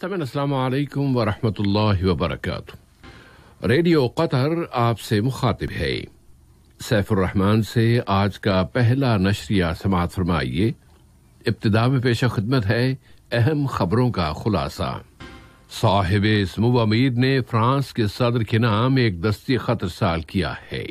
तमन असलकम वरहमल वबरक रेडियो कतर आपसे मुखातिब है सैफुररहमान से आज का पहला नशरिया समात फरमाइए इब्तदा में पेश खदमत है अहम खबरों का खुलासा साहिब इसमो अमीर ने फ्रांस के सदर के नाम एक दस्ती खतर साल किया है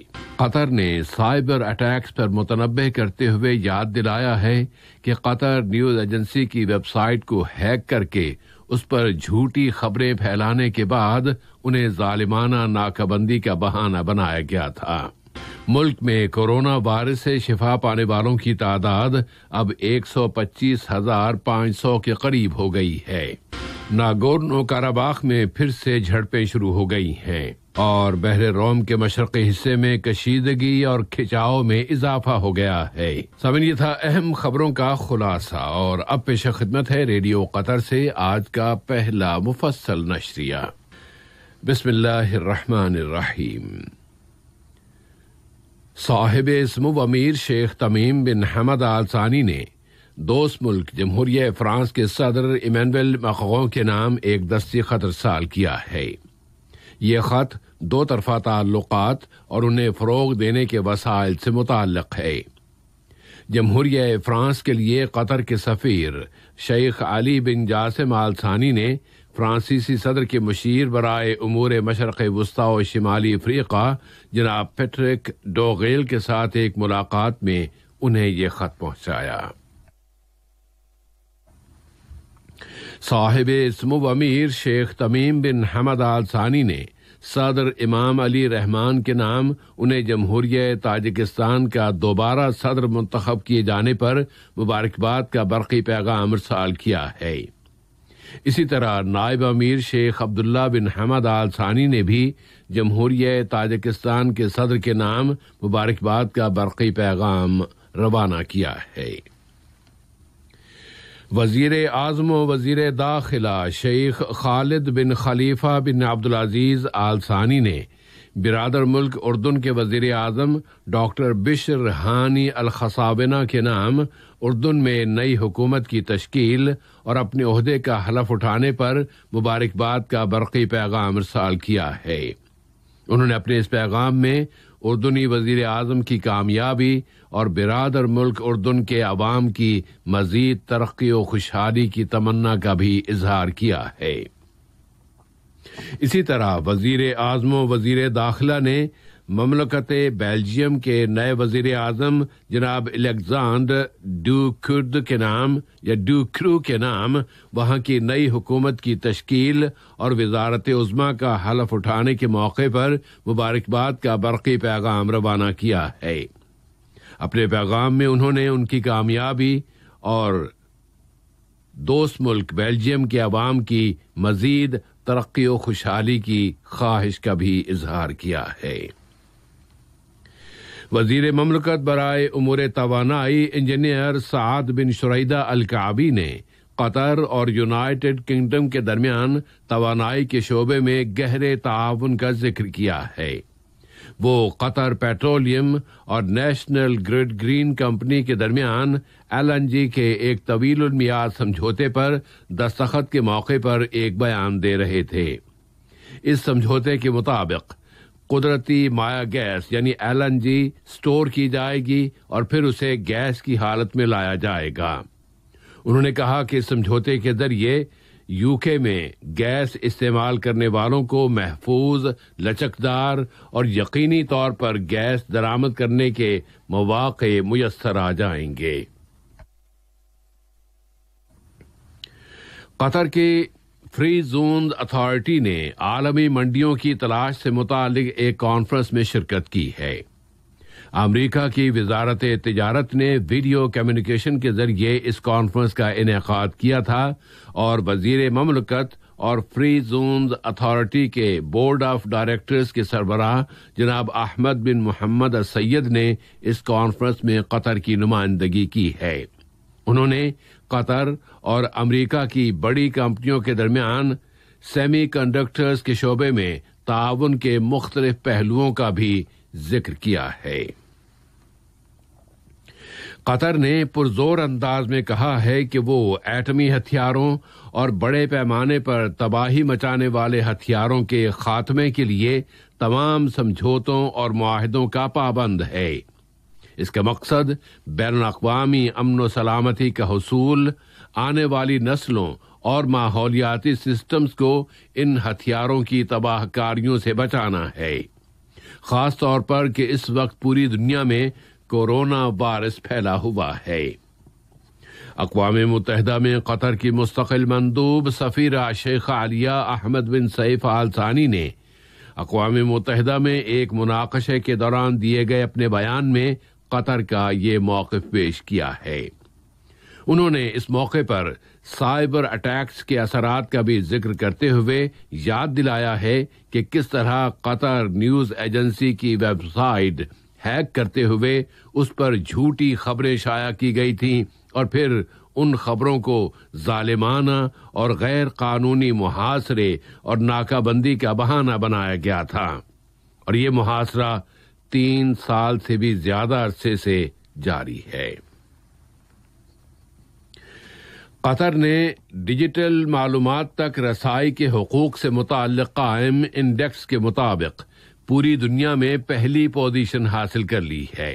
कतर ने साइबर अटैक्स पर मुतनब करते हुए याद दिलाया है कि कतर न्यूज एजेंसी की वेबसाइट को हैक करके उस पर झूठी खबरें फैलाने के बाद उन्हें जालिमाना नाकाबंदी का बहाना बनाया गया था मुल्क में कोरोना वायरस से शिफा पाने वालों की तादाद अब एक सौ पच्चीस हजार सौ के करीब हो गई है नागोर्नो काराबाख में फिर से झड़पें शुरू हो गई हैं और बहर रोम के मशरकी हिस्से में कशीदगी और खिंचाव में इजाफा हो गया है समय ये था अहम खबरों का खुलासा और अब पेश खिदमत है रेडियो कतर से आज का पहला मुफसल नशरिया बिस्मिल्लाहिर्रहमानिर्रहीम साहिब इसम अमीर शेख तमीम बिन हमद आलसानी ने दोस्त मुल्क जमहूरिय फ्रांस के सदर इमैनुअल मखों के नाम एक दस्ती खत साल किया है ये खत दो तरफा ताल्लुक और उन्हें फ़रोग देने के वसाइल से मुतल है जमहूरिय फ्रांस के लिए कतर के सफ़ीर शेख अली बिन जासम आलसानी ने फ्रांसीसी सदर के मशीर बरए अमूर मशरक़ वस्ता और शिमाली अफ्रीका जनाब पेट्रिक डोगेल के साथ एक मुलाकात में उन्हें यह ख़त पहुंचाया साहिब इसम अमीर शेख तमीम बिन हमद आल सानी ने सदर इमाम अली रहमान के नाम उन्हें जमहूरिया ताजिकिस्तान का दोबारा सदर मंतखब किए जाने पर मुबारकबाद का बरकी पैगाम इरसाल किया है इसी तरह नायब अमीर शेख अब्दुल्ला बिन हमद आल सानी ने भी जमहूरिया ताजिकिस्तान के सदर के नाम मुबारकबाद का बरकी पैगाम रवाना किया है वजीर आज़म वजीर दाखिला शेख खालिद बिन खलीफा बिन अब्दुल आल सानी ने बिरादर मुल्क उर्दन के वजीर आज़म डॉक्टर बिशर हानी अलखसाबिना के नाम उर्दन में नई हुकूमत की तश्कील और अपने अहदे का हलफ उठाने पर मुबारकबाद का बरकी पैगाम साल किया है उन्होंने अपने इस पैगाम में उर्दनी वजीर अजम की कामयाबी और बिरादर मुल्क उर्दन के अवाम की मजीद तरक्की व खुशहाली की तमन्ना का भी इजहार किया है इसी तरह वजीर आजम वजीर दाखिला ने ममलकत बेल्जियम के नए वजीर आजम जनाब एलेक्जांडर डू खुर्द के नाम या डू क्रू के नाम वहां की नई हुकूमत की तश्कील और वजारत उजमा का हलफ उठाने के मौके पर मुबारकबाद का बरकी पैगाम रवाना किया है अपने पैगाम में उन्होंने उनकी कामयाबी और दोस्त मुल्क बेल्जियम के आवाम की मजीद तरक्की व खुशहाली की ख्वाहिश का भी इजहार किया है वजीर ममलकत बरए उमूर तोानाई इंजीनियर साद बिन शुरैदा अलकाबी ने कतर और यूनाइटेड किंगडम के दरमियान तोानाई के शोबे में गहरे ताउन का जिक्र किया है वो कतर पेट्रोलियम और नेशनल ग्रिड ग्रीन कंपनी के दरमियान एलएनजी के एक तवील मियाद समझौते पर दस्तखत के मौके पर एक बयान दे रहे थे इस समझौते के मुताबिक कुदरती माया गैस यानी एलएनजी स्टोर की जाएगी और फिर उसे गैस की हालत में लाया जाएगा उन्होंने कहा कि समझौते के जरिए यूके में गैस इस्तेमाल करने वालों को महफूज लचकदार और यकीनी तौर पर गैस दरामद करने के मौाक़ मुयसर आ जाएंगे कतर के फ्री जोन अथॉरिटी ने आलमी मंडियों की तलाश से मुतालिक एक कॉन्फ्रेंस में शिरकत की है अमरीका की वजारत तजारत ने वीडियो कम्युनिकेशन के जरिए इस कॉन्फ्रेंस का इनका किया था और वजीर ममलकत और फ्री जोन अथॉरिटी के बोर्ड ऑफ डायरेक्टर्स के सरबराह जनाब अहमद बिन मोहम्मद सैयद ने इस कॉन्फ्रेंस में कतर की नुमाइंदगी की है उन्होंने कतर और अमेरिका की बड़ी कंपनियों के दरमियान सेमी कंडक्टर्स के शोबे में ताउन के मुख्तलिफ पहलुओं का भी जिक्र किया है कतर ने पुरजोर अंदाज में कहा है कि वो एटमी हथियारों और बड़े पैमाने पर तबाही मचाने वाले हथियारों के खात्मे के लिए तमाम समझौतों और माहदों का पाबंद है इसका मकसद बैन अवी अमन सलामती का हसूल आने वाली नस्लों और माहौलियाती सिस्टम्स को इन हथियारों की तबाहकारियों से बचाना है खास तौर पर कि इस वक्त पूरी दुनिया में कोरोना वायरस फैला हुआ है अकवाम मुतहदा में कतर की मुस्तकिल मंदूब सफ़ीरा शेख आलिया अहमद बिन सैफ आलसानी ने अकवाम मुतहदा में एक मुनाकशे के दौरान दिए गए अपने बयान में कतर का ये मौकफ पेश किया है उन्होंने इस मौके पर साइबर अटैक्स के असरात का भी जिक्र करते हुए याद दिलाया है कि किस तरह कतर न्यूज़ एजेंसी की वेबसाइट हैक करते हुए उस पर झूठी खबरें शाया की गई थीं और फिर उन खबरों को जालिमाना और गैर कानूनी मुहासरे और नाकाबंदी का बहाना बनाया गया था और ये मुहासरा तीन साल से भी ज्यादा अरसे से जारी है कतर ने डिजिटल मालूम तक रसाई के हकूक से मुतल कायम इंडेक्स के मुताबिक पूरी दुनिया में पहली पोजीशन हासिल कर ली है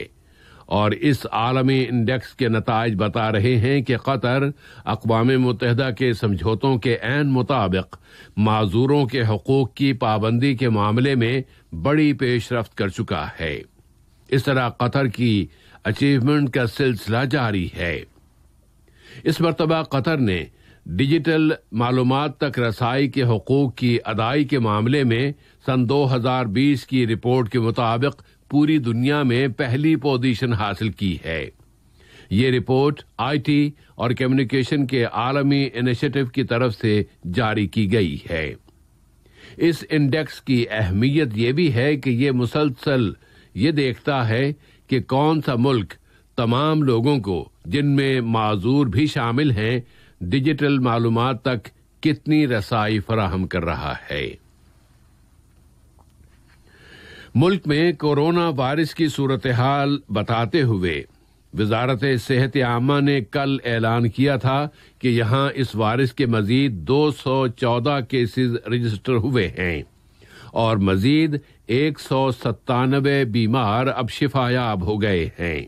और इस आलमी इंडेक्स के नतज बता रहे हैं कि कतर अकवा मुतहदा के समझौतों के एन मुताबिक माजूरों के हकूक की पाबंदी के मामले में बड़ी पेशरफ कर चुका है इस तरह कतर की अचीवमेंट का सिलसिला जारी है इस मरतबा कतर ने डिजिटल मालूम तक रसाई के हकूक की अदाई के मामले में सन 2020 की रिपोर्ट के मुताबिक पूरी दुनिया में पहली पोजीशन हासिल की है ये रिपोर्ट आईटी और कम्युनिकेशन के आलमी इनिशिएटिव की तरफ से जारी की गई है इस इंडेक्स की अहमियत यह भी है कि ये मुसलसल ये देखता है कि कौन सा मुल्क तमाम लोगों को जिनमें माजूर भी शामिल हैं डिजिटल मालूम तक कितनी रसाई फराहम कर रहा है मुल्क में कोरोना वायरस की सूरत हाल बताते हुए वजारत सेहत आमा ने कल ऐलान किया था कि यहां इस वायरस के मजीद 214 केसेस रजिस्टर हुए हैं और मजीद एक सौ सत्तानबे बीमार अब शिफायाब हो गए हैं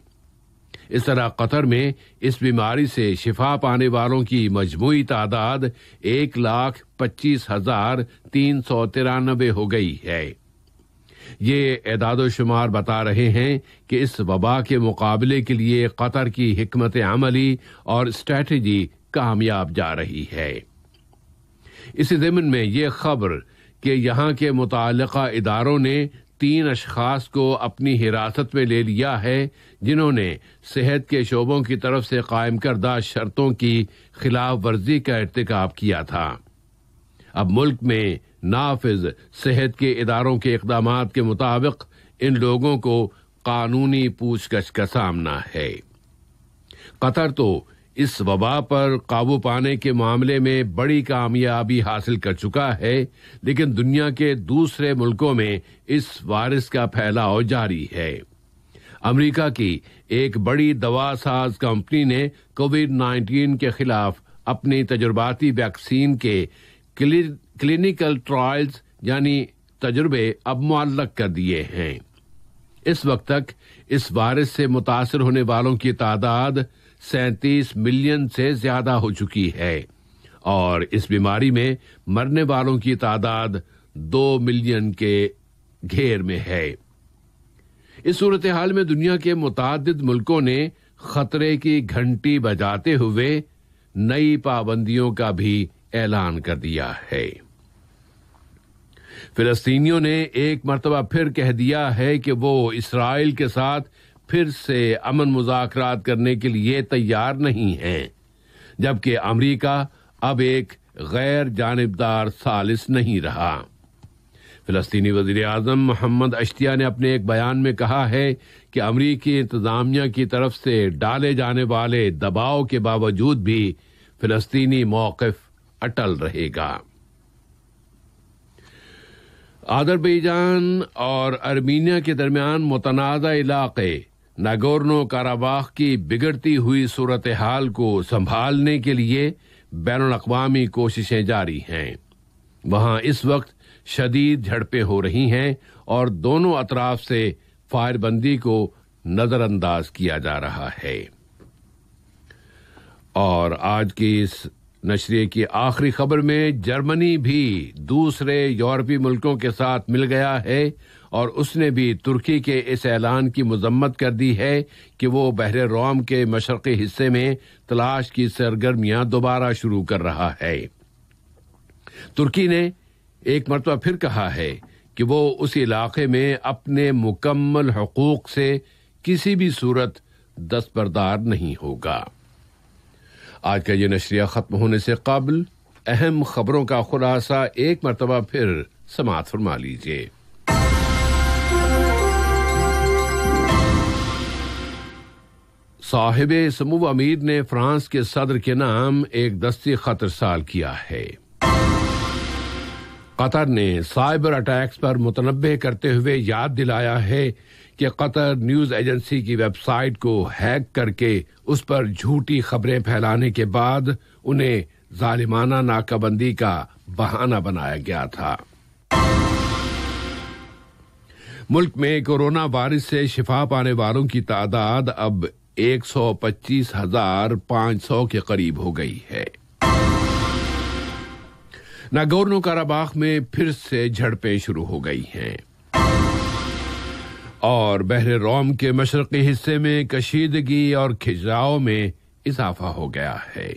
इस तरह कतर में इस बीमारी से शिफा पाने वालों की मजमू तादाद एक लाख पच्चीस हजार तीन सौ तिरानबे हो गई है ये एदाद शुमार बता रहे हैं कि इस वबा के मुकाबले के लिए कतर की हमत अमली और स्ट्रेटजी कामयाब जा रही है इसी जमन में ये खबर कि यहाँ के मुतल इदारों ने तीन अशखास को अपनी हिरासत में ले लिया है जिन्होंने सेहत के शोबों की तरफ से कायम करदा शर्तों की खिलाफ वर्जी का इरतकब किया था अब मुल्क में नाफिज सेहत के इदारों के इकदाम के मुताबिक इन लोगों को कानूनी पूछगछ का सामना है कतर तो इस वबा पर काबू पाने के मामले में बड़ी कामयाबी हासिल कर चुका है लेकिन दुनिया के दूसरे मुल्कों में इस वायरस का फैलाव जारी है अमेरिका की एक बड़ी दवा साज कंपनी ने कोविड 19 के खिलाफ अपनी तजुर्बाती वैक्सीन के क्लिनिकल ट्रायल्स यानी तजुर्बे अब मुअल्लक कर दिए हैं इस वक्त तक इस वायरस से मुतासर होने वालों की तादाद सैंतीस मिलियन से ज्यादा हो चुकी है और इस बीमारी में मरने वालों की तादाद दो मिलियन के घेर में है इस सूरत हाल में दुनिया के मुतद मुल्कों ने खतरे की घंटी बजाते हुए नई पाबंदियों का भी ऐलान कर दिया है फिलस्तीनियों ने एक मरतबा फिर कह दिया है कि वो इसराइल के साथ फिर से अमन मुजाकरात करने के लिए तैयार नहीं हैं जबकि अमरीका अब एक गैर जानबदार सालिस नहीं रहा फिलस्तीनी वजीर अजम मोहम्मद अश्तिया ने अपने एक बयान में कहा है कि अमरीकी इंतजामिया की तरफ से डाले जाने वाले दबाव के बावजूद भी फिलस्तीनी मौकफ अटल रहेगा आदरबैजान और अर्मीनिया के दरमियान मुतनाज़ इलाके नागोर्नो काराबाख की बिगड़ती हुई सूरत हाल को संभालने के लिए बैन अवी कोशिशें जारी हैं वहां इस वक्त शदीद झड़पें हो रही हैं और दोनों अतराफ से फायरबंदी को नजरअंदाज किया जा रहा है और आज की इस नशरे की आखिरी खबर में जर्मनी भी दूसरे यूरोपीय मुल्कों के साथ मिल गया है और उसने भी तुर्की के इस ऐलान की मजम्मत कर दी है कि वो बहर रोम के मशरक़ी हिस्से में तलाश की सरगर्मियां दोबारा शुरू कर रहा है तुर्की ने एक मरतबा फिर कहा है कि वो उस इलाके में अपने मुकम्मल हकूक से किसी भी सूरत दस्तबरदार नहीं होगा आज का ये नशरिया खत्म होने से कबल अहम खबरों का खुलासा एक मरतबा फिर समाप्त फरमा लीजिए साहिब समूह अमीर ने फ्रांस के सदर के नाम एक दस्ती खतर साल किया है कतर ने साइबर अटैक्स पर मुतनबे करते हुए याद दिलाया है कि कतर न्यूज एजेंसी की वेबसाइट को हैक करके उस पर झूठी खबरें फैलाने के बाद उन्हें जालिमाना नाकाबंदी का बहाना बनाया गया था मुल्क में कोरोना वायरस से शिफा पाने वालों की तादाद अब एक सौ पच्चीस हजार पांच सौ के करीब हो गई है नागोर्नो काराबाख में फिर से झड़पें शुरू हो गई हैं और बहर रोम के मशरकी हिस्से में कशीदगी और खिजाव में इजाफा हो गया है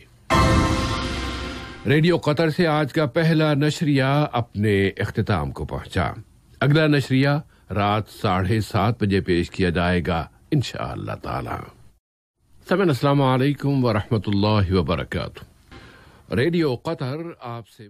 रेडियो कतर से आज का पहला नशरिया अपने अख्ताम को पहुंचा अगला नशरिया रात साढ़े सात बजे पेश किया जाएगा इन ताला समन वरहमत लबरक रेडियो कतर आपसे